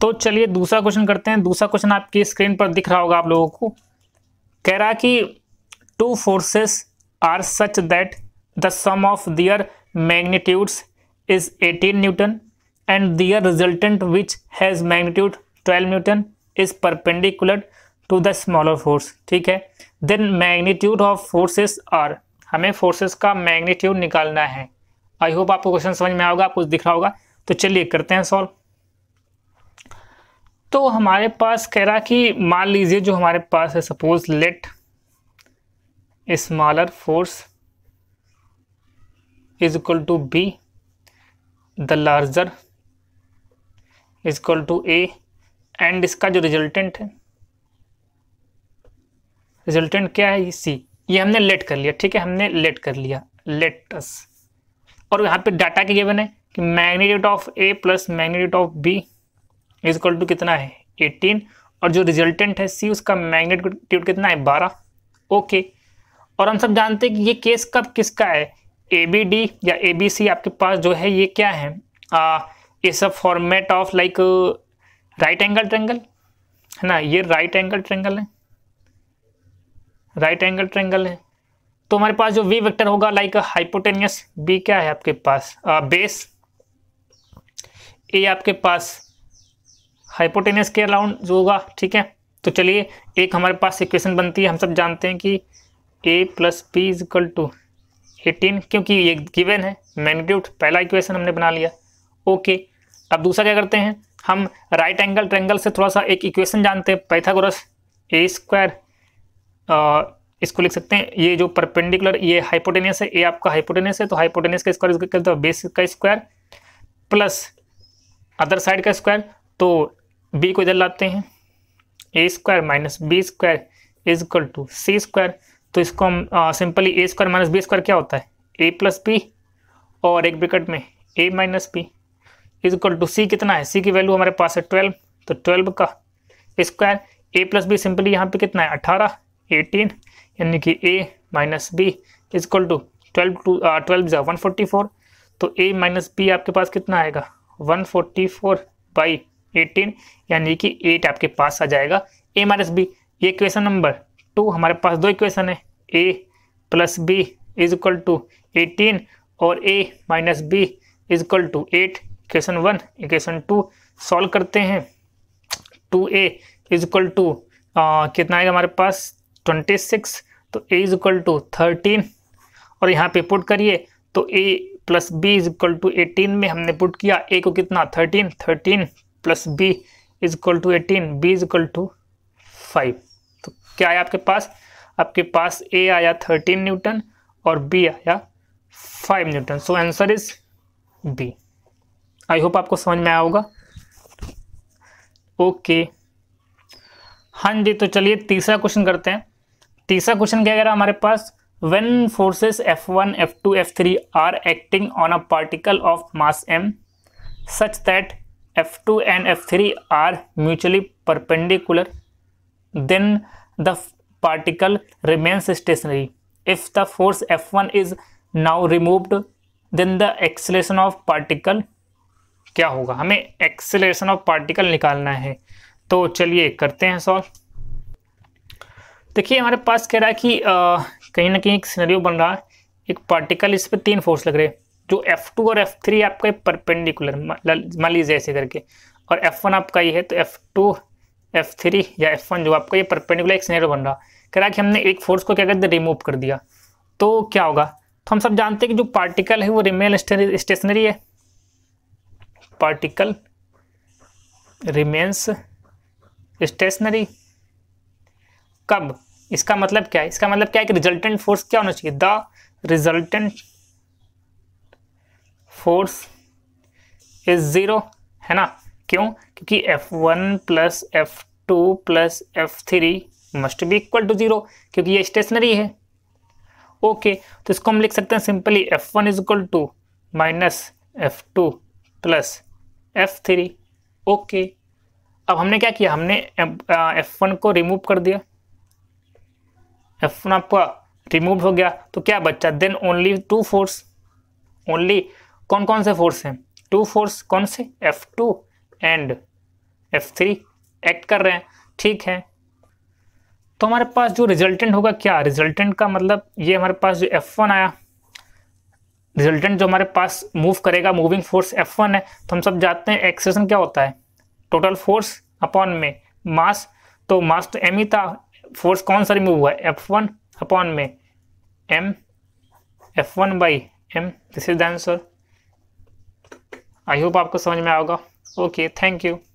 तो चलिए दूसरा क्वेश्चन करते हैं दूसरा क्वेश्चन आपकी स्क्रीन पर दिख रहा होगा आप लोगों को कह रहा कि two forces are such that the sum of their magnitudes is 18 newton and their resultant which has magnitude 12 newton is perpendicular to the smaller force ठीक है then magnitude of forces are हमें फोर्सेस का magnitude निकालना है आई hope आपको question समझ में आओगे आपको दिख रहा होगा तो चलिए करते हैं सॉल्व तो हमारे पास कह रहा कि मान लीजिए जो हमारे पास है suppose let smaller force is equal to B the larger is equal to A and इसका जो रिजल्टेंट है रिजल्टेंट क्या है सी ये हमने लेट कर लिया ठीक है हमने लेट कर लिया अस और यहाँ पे डाटा के गिवन है कि magnitude of A plus magnitude of B is equal to कितना है एटीन और जो रिजल्टेंट है सी उसका मैग्नीट्यूट कितना है बारह ओके और हम सब जानते हैं कि ये केस कब किसका है ए बी डी या ए बी सी आपके पास जो है ये क्या है ये सब format of like right angle triangle है ना ये राइट एंगल ट्रेंगल है राइट एंगल ट्रेंगल है तो हमारे पास जो वी वेक्टर होगा लाइक हाइपोटेनियस बी क्या है आपके पास आ, बेस ए आपके पास हाइपोटेनियस के अराउंड जो होगा ठीक है तो चलिए एक हमारे पास इक्वेशन बनती है हम सब जानते हैं कि A plus P is equal to eighteen क्योंकि ये गिवन है मैग्नीट्यूड पहला इक्वेशन हमने बना लिया ओके अब दूसरा क्या करते हैं हम राइट एंगल ट्रेंगल से थोड़ा सा एक इक्वेशन जानते हैं पैथागोरस ए स्क्वायर इसको लिख सकते हैं ये जो परपेंडिकुलर ये हाइपोटेनियस है ये आपका हाइपोटेनियस है तो हाइपोटेनियस का स्क्वायर क्या होता है बेस का स्क्वायर प्लस अदर साइड का स्क्वायर तो बी को इधर लाते हैं A square minus B square is equal to C square तो इसको हम simply A square minus B square क्या होता है ए प्लस बी और एक ब्रिकेट में A minus B is equal to C कितना है सी की वैल्यू हमारे पास है ट्वेल्व तो ट्वेल्व का square A plus B simply यहाँ पे कितना है अठारह एटीन यानी कि A minus B is equal to twelve to twelve जो वन फोर्टी फोर तो ए माइनस बी आपके पास कितना आएगा one forty four by eighteen यानी कि एट आपके पास आ जाएगा ए माइनस बी ये इक्वेशन नंबर टू हमारे पास दो इक्वेशन है A plus B is equal to eighteen और ए minus B is equal to eight equation one equation two solve करते हैं two A is equal to कितना आएगा हमारे पास ट्वेंटी सिक्स तो A is equal to thirteen और यहाँ पे पुट करिए तो A plus B is equal to eighteen में हमने पुट किया ए को कितना thirteen thirteen plus B is equal to eighteen B is equal to five तो क्या आया आपके पास आपके पास ए आया थर्टीन न्यूटन और बी आया five newton so answer is B I hope आपको समझ में आया होगा ओके हाँ जी तो चलिए तीसरा क्वेश्चन करते हैं तीसरा क्वेश्चन क्या कह रहा है हमारे पास when forces F one F two F three are acting on a particle of mass M such that F two and F three are mutually perpendicular then the particle remains stationary if the force F one is now removed then the acceleration of particle क्या होगा हमें acceleration of particle निकालना है तो चलिए करते हैं solve देखिए हमारे पास कह रहा है कि कहीं ना कहीं एक सिनेरियो बन रहा है एक पार्टिकल इस पर तीन फोर्स लग रहे हैं जो F2 और F3 आपका परपेंडिकुलर मान लीजिए ऐसे करके और F1 आपका ये है तो F2 F3 या F1 जो आपका ये परपेंडिकुलर एक सिनेरियो बन रहा कह रहा कि हमने एक फोर्स को क्या कर दिया रिमूव कर दिया तो क्या होगा तो हम सब जानते हैं कि जो पार्टिकल है वो रिमेन स्टेशनरी है पार्टिकल रिमेन्स स्टेशनरी कब इसका मतलब क्या है इसका मतलब क्या है कि रिजल्टेंट फोर्स क्या होना चाहिए the resultant force is zero है ना क्यों क्योंकि F one plus F two plus F three must be equal to zero क्योंकि ये स्टेशनरी है ओके okay, तो इसको हम लिख सकते हैं simply F one is equal to minus F two plus F three okay अब हमने क्या किया हमने एफ वन को रिमूव कर दिया एफ वन आपका रिमूव हो गया तो क्या बच्चा then only two force only कौन कौन से फोर्स हैं टू फोर्स कौन से F two and F three act कर रहे हैं ठीक है तो हमारे पास जो रिजल्टेंट होगा क्या रिजल्टेंट का मतलब ये हमारे पास जो एफ वन आया रिजल्टेंट जो हमारे पास मूव करेगा मूविंग फोर्स एफ वन है तो हम सब जानते हैं एक्सेशन क्या होता है टोटल फोर्स अपॉन में मास तो मास तो एम ही था फोर्स कौन सा रिमूव हुआ है एफ वन अपॉन में M F one by M this is the answer I hope आपको समझ में आओगा ओके थैंक यू